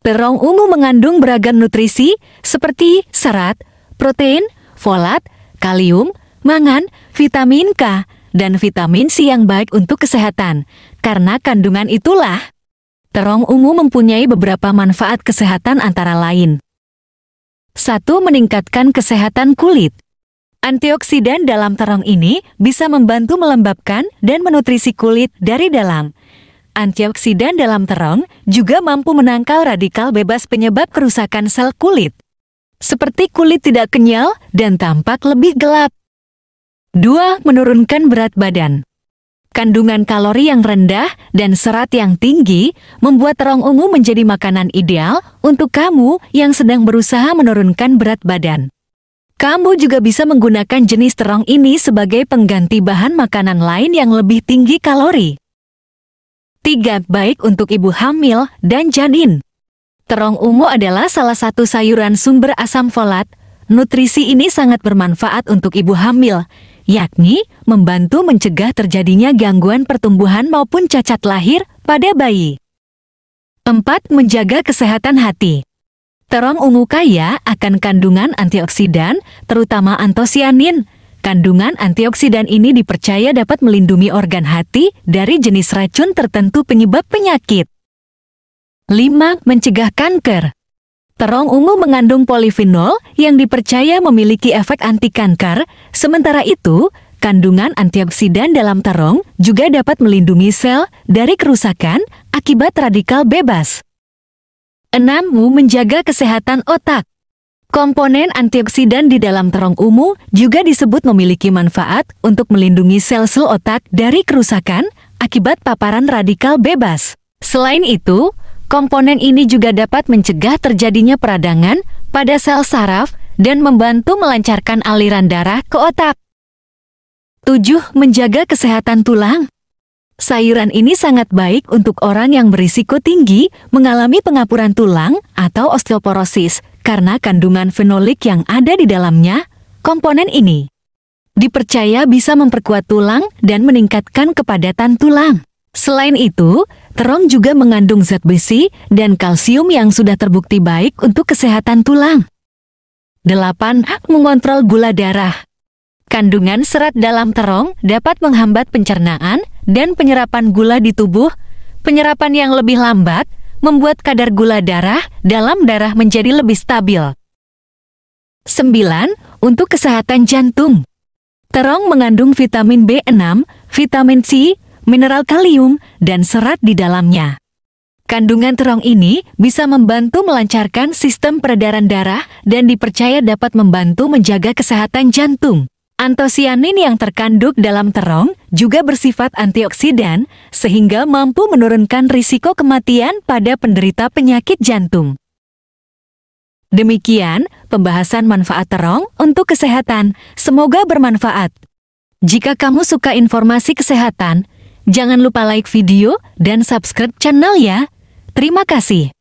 Terong ungu mengandung beragam nutrisi seperti serat, protein, folat, kalium, mangan, vitamin K, dan vitamin C yang baik untuk kesehatan. Karena kandungan itulah, terong ungu mempunyai beberapa manfaat kesehatan antara lain. 1. Meningkatkan kesehatan kulit. Antioksidan dalam terong ini bisa membantu melembabkan dan menutrisi kulit dari dalam antioksidan dalam terong juga mampu menangkal radikal bebas penyebab kerusakan sel kulit. Seperti kulit tidak kenyal dan tampak lebih gelap. 2. Menurunkan berat badan Kandungan kalori yang rendah dan serat yang tinggi membuat terong ungu menjadi makanan ideal untuk kamu yang sedang berusaha menurunkan berat badan. Kamu juga bisa menggunakan jenis terong ini sebagai pengganti bahan makanan lain yang lebih tinggi kalori. 3. Baik untuk ibu hamil dan janin. Terong ungu adalah salah satu sayuran sumber asam folat. Nutrisi ini sangat bermanfaat untuk ibu hamil, yakni membantu mencegah terjadinya gangguan pertumbuhan maupun cacat lahir pada bayi. 4. Menjaga kesehatan hati. Terong ungu kaya akan kandungan antioksidan, terutama antosianin, Kandungan antioksidan ini dipercaya dapat melindungi organ hati dari jenis racun tertentu penyebab penyakit. 5. Mencegah kanker Terong ungu mengandung polifenol yang dipercaya memiliki efek anti kanker, sementara itu, kandungan antioksidan dalam terong juga dapat melindungi sel dari kerusakan akibat radikal bebas. 6. Menjaga kesehatan otak Komponen antioksidan di dalam terong ungu juga disebut memiliki manfaat untuk melindungi sel-sel otak dari kerusakan akibat paparan radikal bebas. Selain itu, komponen ini juga dapat mencegah terjadinya peradangan pada sel saraf dan membantu melancarkan aliran darah ke otak. 7. Menjaga kesehatan tulang sayuran ini sangat baik untuk orang yang berisiko tinggi mengalami pengapuran tulang atau osteoporosis karena kandungan fenolik yang ada di dalamnya, komponen ini. Dipercaya bisa memperkuat tulang dan meningkatkan kepadatan tulang. Selain itu, terong juga mengandung zat besi dan kalsium yang sudah terbukti baik untuk kesehatan tulang. 8. Mengontrol gula darah Kandungan serat dalam terong dapat menghambat pencernaan dan penyerapan gula di tubuh, penyerapan yang lebih lambat membuat kadar gula darah dalam darah menjadi lebih stabil. 9. Untuk kesehatan jantung. Terong mengandung vitamin B6, vitamin C, mineral kalium, dan serat di dalamnya. Kandungan terong ini bisa membantu melancarkan sistem peredaran darah dan dipercaya dapat membantu menjaga kesehatan jantung. Antosianin yang terkandung dalam terong juga bersifat antioksidan sehingga mampu menurunkan risiko kematian pada penderita penyakit jantung. Demikian pembahasan manfaat terong untuk kesehatan. Semoga bermanfaat. Jika kamu suka informasi kesehatan, jangan lupa like video dan subscribe channel ya. Terima kasih.